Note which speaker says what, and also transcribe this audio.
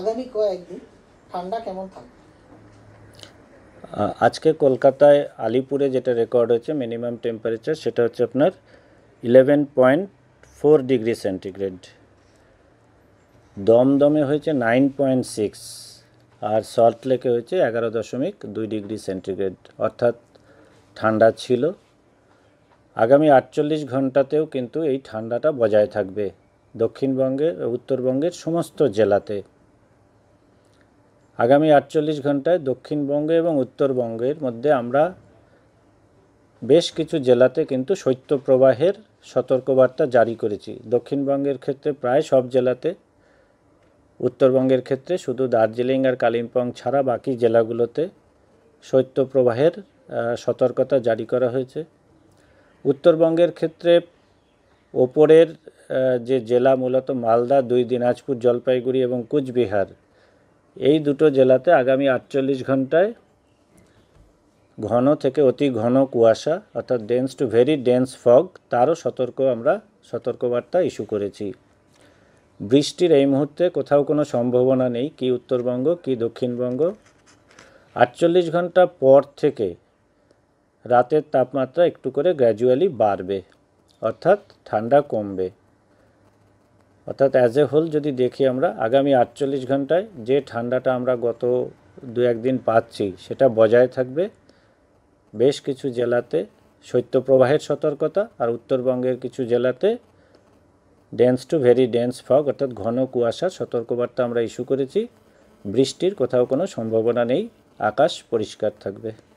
Speaker 1: আগামী কয়েকদিন ঠান্ডা কেমন থাকবে আজকে কলকাতায় আলিপুরে যেটা রেকর্ড হয়েছে মিনিমাম টেম্পারেচার সেটা হচ্ছে আপনার eleven point four degree centigrade দমদমে হয়েছে নাইন পয়েন্ট সিক্স আর সল্টলেকে হয়েছে এগারো দশমিক দুই ডিগ্রি সেন্টিগ্রেড অর্থাৎ ঠান্ডা ছিল আগামী আটচল্লিশ ঘন্টাতেও কিন্তু এই ঠান্ডাটা বজায় থাকবে দক্ষিণবঙ্গের উত্তরবঙ্গের সমস্ত জেলাতে আগামী আটচল্লিশ ঘন্টায় দক্ষিণবঙ্গে এবং উত্তরবঙ্গের মধ্যে আমরা বেশ কিছু জেলাতে কিন্তু শৈত্যপ্রবাহের সতর্কবার্তা জারি করেছি দক্ষিণবঙ্গের ক্ষেত্রে প্রায় সব জেলাতে উত্তরবঙ্গের ক্ষেত্রে শুধু দার্জিলিং আর কালিম্পং ছাড়া বাকি জেলাগুলোতে শৈত্যপ্রবাহের সতর্কতা জারি করা হয়েছে উত্তরবঙ্গের ক্ষেত্রে ওপরের যে জেলা মূলত মালদা দুই দিনাজপুর জলপাইগুড়ি এবং কুচবিহার এই দুটো জেলাতে আগামী আটচল্লিশ ঘন্টায় ঘন থেকে অতি ঘন কুয়াশা অর্থাৎ dense to very dense fog তারও সতর্ক আমরা সতর্কবার্তা ইস্যু করেছি বৃষ্টির এই মুহূর্তে কোথাও কোনো সম্ভাবনা নেই কি উত্তরবঙ্গ কি দক্ষিণবঙ্গ আটচল্লিশ ঘন্টা পর থেকে রাতের তাপমাত্রা একটু করে গ্র্যাজুয়ালি বাড়বে অর্থাৎ ঠান্ডা কমবে অর্থাৎ অ্যাজ এ হোল যদি দেখি আমরা আগামী আটচল্লিশ ঘন্টায় যে ঠান্ডাটা আমরা গত দু একদিন পাচ্ছি সেটা বজায় থাকবে বেশ কিছু জেলাতে শৈত্যপ্রবাহের সতর্কতা আর উত্তরবঙ্গের কিছু জেলাতে dense to very dense fog অর্থাৎ ঘন কুয়াশা সতর্কবার্তা আমরা ইস্যু করেছি বৃষ্টির কোথাও কোনো সম্ভাবনা নেই আকাশ পরিষ্কার থাকবে